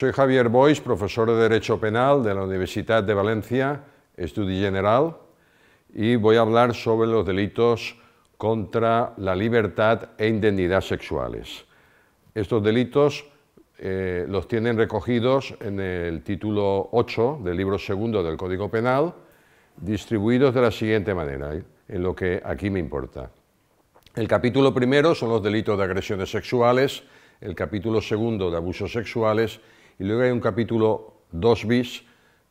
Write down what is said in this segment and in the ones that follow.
Soy Javier Bois, profesor de Derecho Penal de la Universidad de Valencia, Estudi General, y voy a hablar sobre los delitos contra la libertad e indemnidad sexuales. Estos delitos eh, los tienen recogidos en el título 8 del libro segundo del Código Penal, distribuidos de la siguiente manera, eh, en lo que aquí me importa. El capítulo primero son los delitos de agresiones sexuales, el capítulo segundo de abusos sexuales y luego hay un capítulo 2 bis,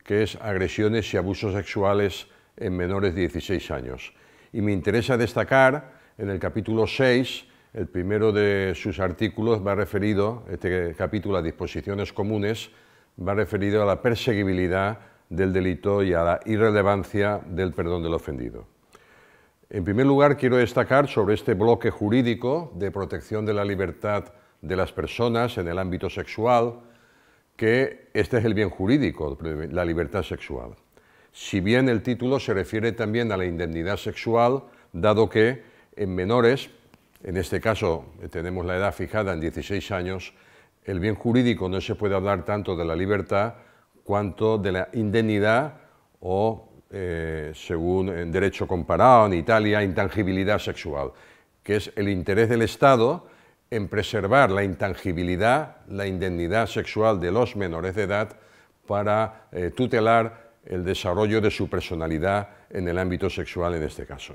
que es agresiones y abusos sexuales en menores de 16 años. Y me interesa destacar en el capítulo 6, el primero de sus artículos va referido, este capítulo a disposiciones comunes, va referido a la perseguibilidad del delito y a la irrelevancia del perdón del ofendido. En primer lugar, quiero destacar sobre este bloque jurídico de protección de la libertad de las personas en el ámbito sexual, que este es el bien jurídico, la libertad sexual. Si bien el título se refiere también a la indemnidad sexual, dado que en menores, en este caso tenemos la edad fijada en 16 años, el bien jurídico no se puede hablar tanto de la libertad cuanto de la indemnidad o, eh, según en derecho comparado en Italia, intangibilidad sexual, que es el interés del Estado en preservar la intangibilidad, la indemnidad sexual de los menores de edad para eh, tutelar el desarrollo de su personalidad en el ámbito sexual en este caso.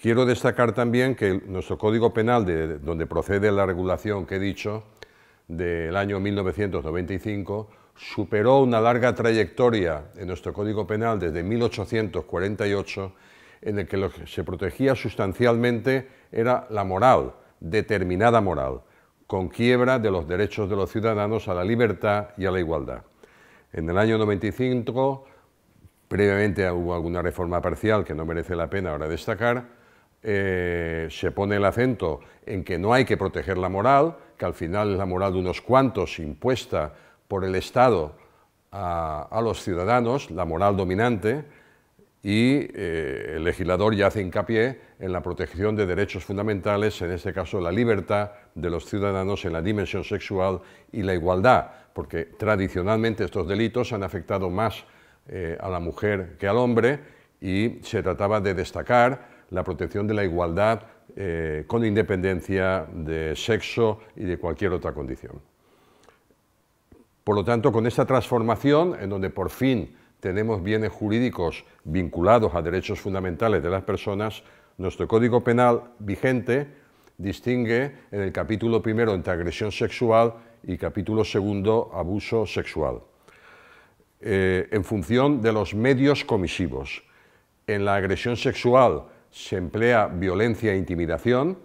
Quiero destacar también que nuestro Código Penal, de donde procede la regulación que he dicho, del año 1995, superó una larga trayectoria en nuestro Código Penal desde 1848, en el que lo que se protegía sustancialmente era la moral, determinada moral, con quiebra de los derechos de los ciudadanos a la libertad y a la igualdad. En el año 95, previamente hubo alguna reforma parcial que no merece la pena ahora destacar, eh, se pone el acento en que no hay que proteger la moral, que al final es la moral de unos cuantos impuesta por el Estado a los ciudadanos, la moral dominante, y eh, el legislador ya hace hincapié en la protección de derechos fundamentales, en este caso la libertad de los ciudadanos en la dimensión sexual y la igualdad, porque tradicionalmente estos delitos han afectado más eh, a la mujer que al hombre y se trataba de destacar la protección de la igualdad eh, con independencia de sexo y de cualquier otra condición. Por lo tanto, con esta transformación, en donde por fin tenemos bienes jurídicos vinculados a derechos fundamentales de las personas, nuestro Código Penal vigente distingue en el capítulo primero entre agresión sexual y capítulo segundo abuso sexual, eh, en función de los medios comisivos. En la agresión sexual se emplea violencia e intimidación,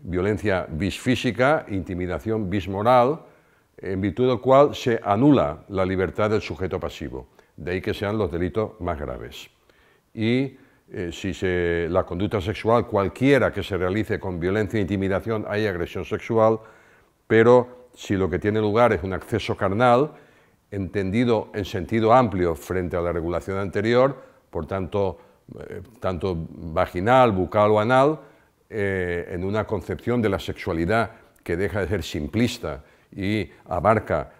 violencia bisfísica física, intimidación bismoral, en virtud del cual se anula la libertad del sujeto pasivo de ahí que sean los delitos más graves. Y eh, si la conducta sexual, cualquiera que se realice con violencia e intimidación, hay agresión sexual, pero si lo que tiene lugar es un acceso carnal, entendido en sentido amplio frente a la regulación anterior, por tanto, eh, tanto vaginal, bucal o anal, eh, en una concepción de la sexualidad que deja de ser simplista y abarca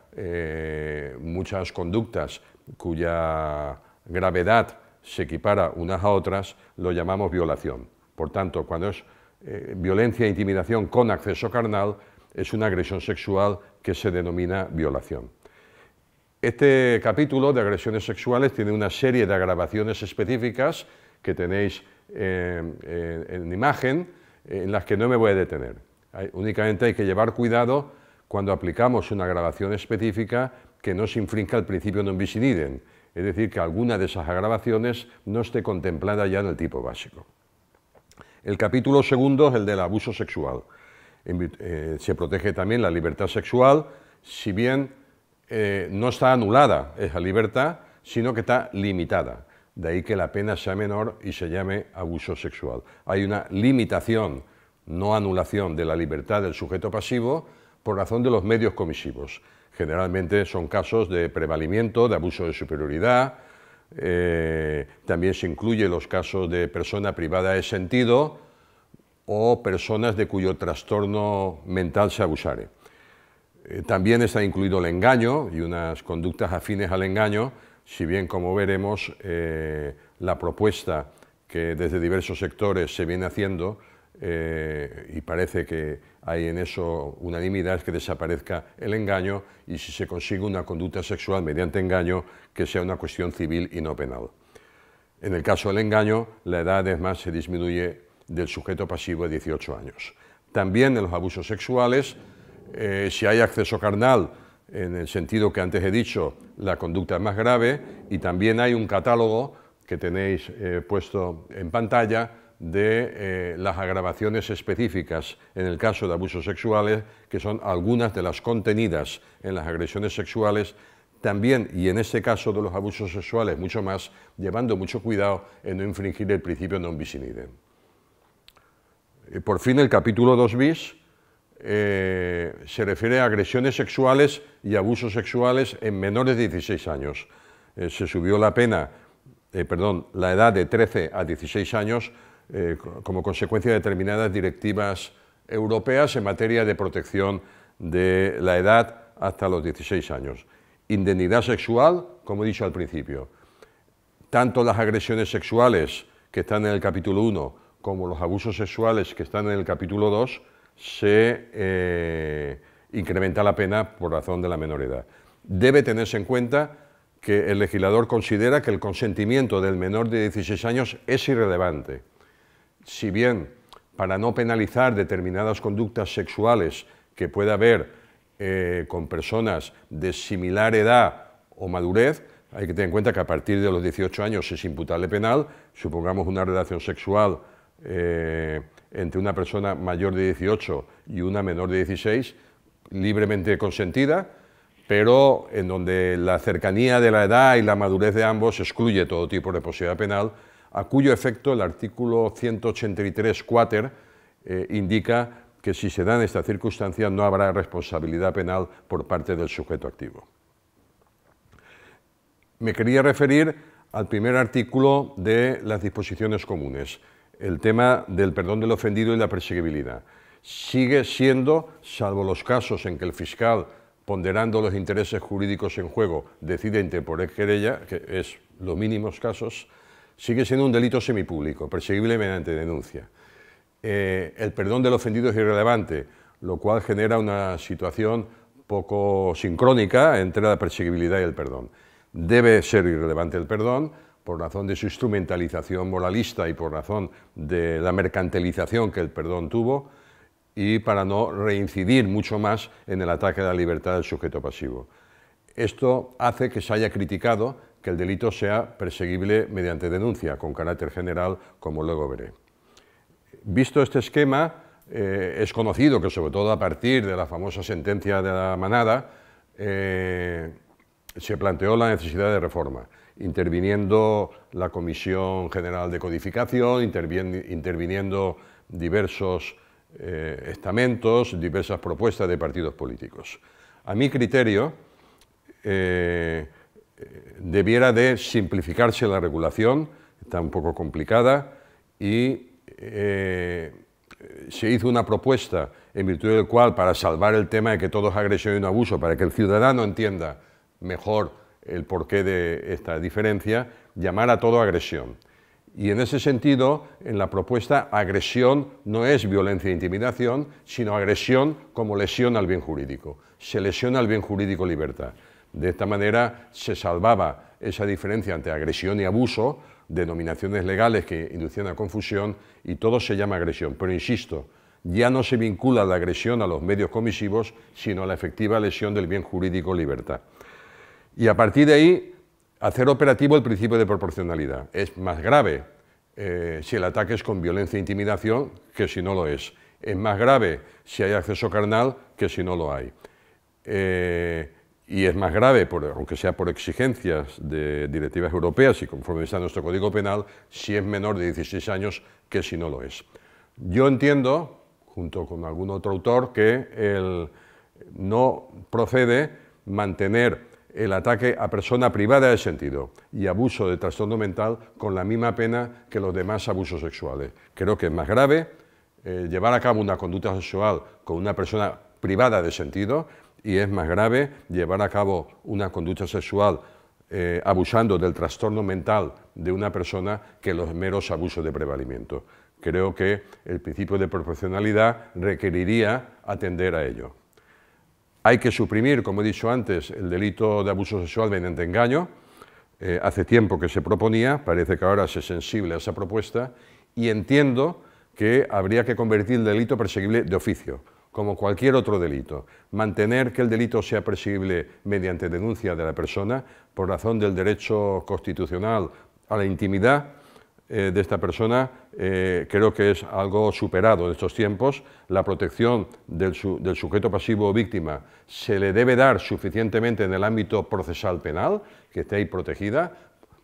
muchas conductas cuya gravedad se equipara unas a otras, lo llamamos violación. Por tanto, cuando es eh, violencia e intimidación con acceso carnal, es una agresión sexual que se denomina violación. Este capítulo de agresiones sexuales tiene una serie de agravaciones específicas que tenéis eh, eh, en imagen, en las que no me voy a detener. únicamente hay que llevar cuidado cuando aplicamos una agravación específica que no se infrinja el principio non bis idem, es decir, que alguna de esas agravaciones no esté contemplada ya en el tipo básico. El capítulo segundo es el del abuso sexual. Eh, se protege también la libertad sexual, si bien eh, no está anulada esa libertad, sino que está limitada. De ahí que la pena sea menor y se llame abuso sexual. Hay una limitación, no anulación, de la libertad del sujeto pasivo por razón de los medios comisivos. Generalmente son casos de prevalimiento, de abuso de superioridad. Eh, también se incluyen los casos de persona privada de sentido o personas de cuyo trastorno mental se abusare. Eh, también está incluido el engaño y unas conductas afines al engaño, si bien, como veremos, eh, la propuesta que desde diversos sectores se viene haciendo eh, y parece que hay en eso unanimidad, es que desaparezca el engaño y si se consigue una conducta sexual mediante engaño, que sea una cuestión civil y no penal. En el caso del engaño, la edad además se disminuye del sujeto pasivo a 18 años. También en los abusos sexuales, eh, si hay acceso carnal, en el sentido que antes he dicho, la conducta es más grave y también hay un catálogo que tenéis eh, puesto en pantalla de eh, las agravaciones específicas en el caso de abusos sexuales, que son algunas de las contenidas en las agresiones sexuales, también, y en este caso de los abusos sexuales mucho más, llevando mucho cuidado en no infringir el principio non bis in idem. Eh, por fin, el capítulo 2 bis eh, se refiere a agresiones sexuales y abusos sexuales en menores de 16 años. se subió la pena, perdón, la edad de 13 a 16 años, eh, como consecuencia de determinadas directivas europeas en materia de protección de la edad hasta los 16 años. Indemnidad sexual, como he dicho al principio. Tanto las agresiones sexuales que están en el capítulo 1 como los abusos sexuales que están en el capítulo 2 se eh, incrementa la pena por razón de la menor edad. Debe tenerse en cuenta que el legislador considera que el consentimiento del menor de 16 años es irrelevante si bien para no penalizar determinadas conductas sexuales que pueda haber eh, con personas de similar edad o madurez, hay que tener en cuenta que a partir de los 18 años es imputable penal, supongamos una relación sexual eh, entre una persona mayor de 18 y una menor de 16, libremente consentida, pero en donde la cercanía de la edad y la madurez de ambos excluye todo tipo de posibilidad penal a cuyo efecto el artículo 183 eh, indica que si se dan esta circunstancia, no habrá responsabilidad penal por parte del sujeto activo. Me quería referir al primer artículo de las disposiciones comunes, el tema del perdón del ofendido y la perseguibilidad. Sigue siendo, salvo los casos en que el fiscal ponderando los intereses jurídicos en juego, decide interponer querella, que es los mínimos casos, sigue siendo un delito semipúblico, perseguible mediante denuncia. Eh, el perdón del ofendido es irrelevante, lo cual genera una situación poco sincrónica entre la perseguibilidad y el perdón. Debe ser irrelevante el perdón por razón de su instrumentalización moralista y por razón de la mercantilización que el perdón tuvo y para no reincidir mucho más en el ataque a la libertad del sujeto pasivo. Esto hace que se haya criticado que el delito sea perseguible mediante denuncia, con carácter general, como luego veré. Visto este esquema, eh, es conocido que, sobre todo a partir de la famosa sentencia de la manada, eh, se planteó la necesidad de reforma, interviniendo la Comisión General de Codificación, interviniendo diversos eh, estamentos, diversas propuestas de partidos políticos. A mi criterio, debiera de simplificarse la regulación, está un poco complicada, y eh, se hizo una propuesta en virtud del cual, para salvar el tema de que todo es agresión y un abuso, para que el ciudadano entienda mejor el porqué de esta diferencia, llamar a todo agresión. Y en ese sentido, en la propuesta, agresión no es violencia e intimidación, sino agresión como lesión al bien jurídico. Se lesiona al bien jurídico libertad. De esta manera se salvaba esa diferencia entre agresión y abuso, denominaciones legales que inducían a confusión y todo se llama agresión. Pero insisto, ya no se vincula la agresión a los medios comisivos, sino a la efectiva lesión del bien jurídico libertad. Y a partir de ahí, hacer operativo el principio de proporcionalidad. Es más grave eh, si el ataque es con violencia e intimidación que si no lo es. Es más grave si hay acceso carnal que si no lo hay. Eh, y es más grave, aunque sea por exigencias de directivas europeas y conforme está nuestro Código Penal, si es menor de 16 años que si no lo es. Yo entiendo, junto con algún otro autor, que no procede mantener el ataque a persona privada de sentido y abuso de trastorno mental con la misma pena que los demás abusos sexuales. Creo que es más grave eh, llevar a cabo una conducta sexual con una persona privada de sentido y es más grave llevar a cabo una conducta sexual eh, abusando del trastorno mental de una persona que los meros abusos de prevalimiento. Creo que el principio de proporcionalidad requeriría atender a ello. Hay que suprimir, como he dicho antes, el delito de abuso sexual mediante engaño. Eh, hace tiempo que se proponía, parece que ahora se es sensible a esa propuesta, y entiendo que habría que convertir el delito perseguible de oficio como cualquier otro delito, mantener que el delito sea perseguible mediante denuncia de la persona por razón del derecho constitucional a la intimidad eh, de esta persona, eh, creo que es algo superado en estos tiempos. La protección del, sujeto pasivo o víctima se le debe dar suficientemente en el ámbito procesal penal, que esté ahí protegida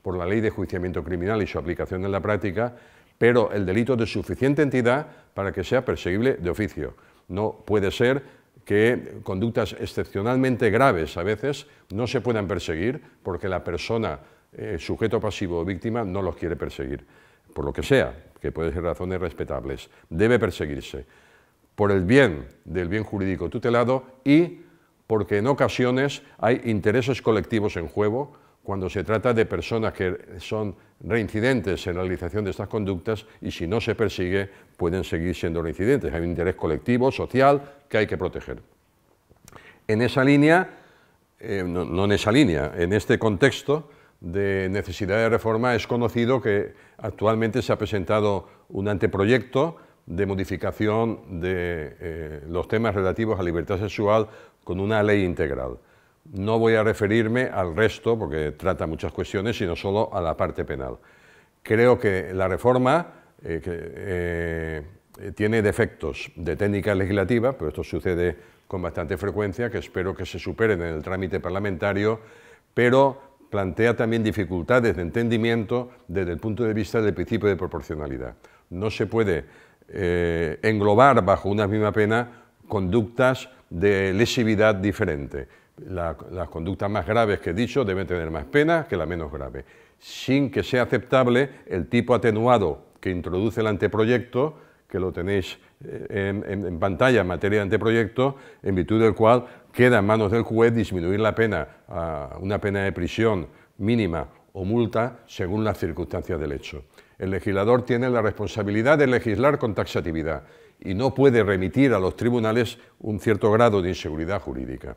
por la ley de juiciamiento criminal y su aplicación en la práctica, pero el delito de suficiente entidad para que sea perseguible de oficio. No puede ser que conductas excepcionalmente graves a veces no se puedan perseguir porque la persona, eh, sujeto pasivo o víctima, no los quiere perseguir, por lo que sea, que puede ser razones respetables. Debe perseguirse por el bien del bien jurídico tutelado y porque en ocasiones hay intereses colectivos en juego cuando se trata de personas que son reincidentes en la realización de estas conductas y si no se persigue pueden seguir siendo reincidentes. Hay un interés colectivo, social, que hay que proteger. En esa línea, eh, no, en esa línea, en este contexto de necesidad de reforma es conocido que actualmente se ha presentado un anteproyecto de modificación de eh, los temas relativos a libertad sexual con una ley integral. No voy a referirme al resto, porque trata muchas cuestiones, sino solo a la parte penal. Creo que la reforma eh, eh, tiene defectos de técnica legislativa, pero esto sucede con bastante frecuencia, que espero que se superen en el trámite parlamentario, pero plantea también dificultades de entendimiento desde el punto de vista del principio de proporcionalidad. No se puede eh, englobar bajo una misma pena conductas de lesividad diferente las conductas más graves que he dicho deben tener más pena que la menos grave, sin que sea aceptable el tipo atenuado que introduce el anteproyecto, que lo tenéis eh, en, pantalla en materia de anteproyecto, en virtud del cual queda en manos del juez disminuir la pena a una pena de prisión mínima o multa según las circunstancias del hecho. El legislador tiene la responsabilidad de legislar con taxatividad y no puede remitir a los tribunales un cierto grado de inseguridad jurídica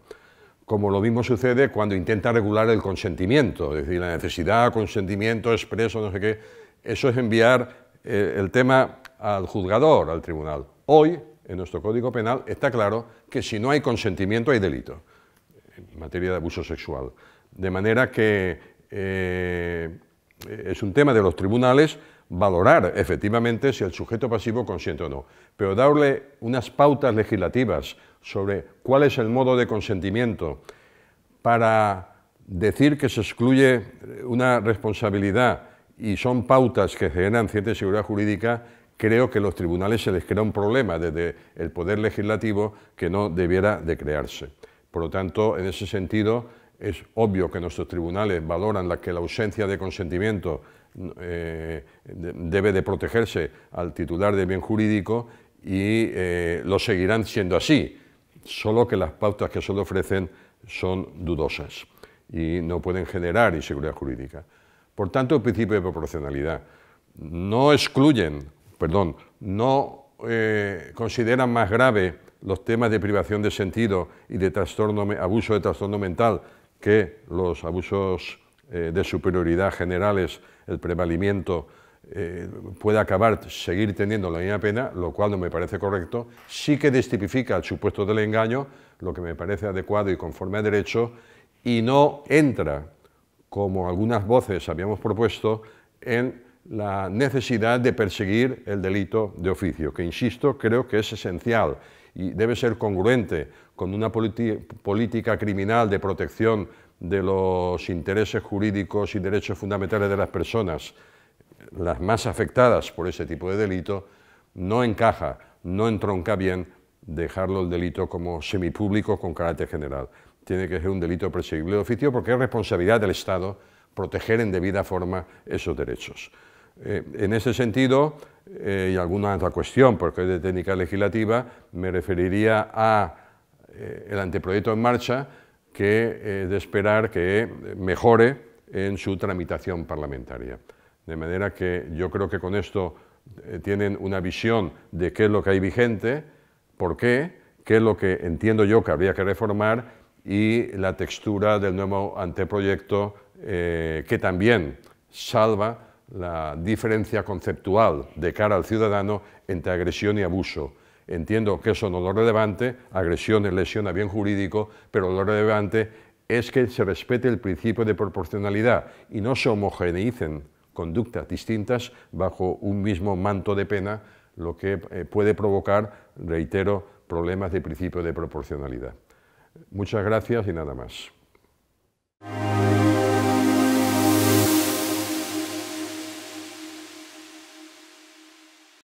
como lo mismo sucede cuando intenta regular el consentimiento, es decir, la necesidad, consentimiento expreso, no sé qué, eso es enviar eh, el tema al juzgador, al tribunal. Hoy, en nuestro Código Penal, está claro que si no hay consentimiento hay delito en materia de abuso sexual. De manera que eh, es un tema de los tribunales valorar efectivamente si el sujeto pasivo consiente o no, pero darle unas pautas legislativas sobre cuál es el modo de consentimiento para decir que se excluye una responsabilidad y son pautas que generan cierta seguridad jurídica, creo que los tribunales se les crea un problema desde el poder legislativo que no debiera de crearse. Por lo tanto, en ese sentido, es obvio que nuestros tribunales valoran que la ausencia de consentimiento eh, debe de protegerse al titular del bien jurídico y eh, lo seguirán siendo así, solo que las pautas que se le ofrecen son dudosas y no pueden generar inseguridad jurídica. Por tanto, el principio de proporcionalidad. No excluyen, perdón, no eh, consideran más grave los temas de privación de sentido y de abuso de trastorno mental que los abusos eh, de superioridad generales, el prevalimiento eh, puede acabar seguir teniendo la misma pena, lo cual no me parece correcto, sí que destipifica el supuesto del engaño, lo que me parece adecuado y conforme a derecho, y no entra, como algunas voces habíamos propuesto, en la necesidad de perseguir el delito de oficio, que insisto, creo que es esencial y debe ser congruente con una política criminal de protección de los intereses jurídicos y derechos fundamentales de las personas, las más afectadas por ese tipo de delito, no encaja, no entronca bien dejarlo el delito como semipúblico con carácter general. Tiene que ser un delito perseguible de oficio porque es responsabilidad del Estado proteger en debida forma esos derechos. Eh, en ese sentido, eh, y alguna otra cuestión, porque es de técnica legislativa, me referiría a eh, el anteproyecto en marcha, que eh, de esperar que mejore en su tramitación parlamentaria. De manera que yo creo que con esto eh, tienen una visión de qué es lo que hay vigente, por qué, qué es lo que entiendo yo que habría que reformar y la textura del nuevo anteproyecto eh, que también salva la diferencia conceptual de cara al ciudadano entre agresión y abuso. Entiendo que eso no es lo relevante, agresiones, lesión bien jurídico, pero lo relevante es que se respete el principio de proporcionalidad y no se homogeneicen conductas distintas bajo un mismo manto de pena, lo que eh, puede provocar, reitero, problemas de principio de proporcionalidad. Muchas gracias y nada más.